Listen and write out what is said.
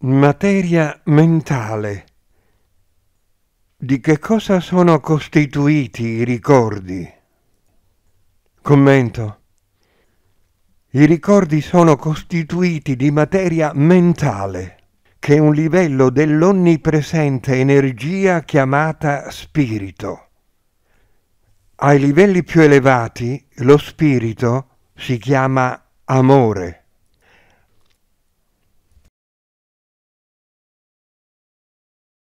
Materia mentale. Di che cosa sono costituiti i ricordi? Commento. I ricordi sono costituiti di materia mentale, che è un livello dell'onnipresente energia chiamata spirito. Ai livelli più elevati lo spirito si chiama amore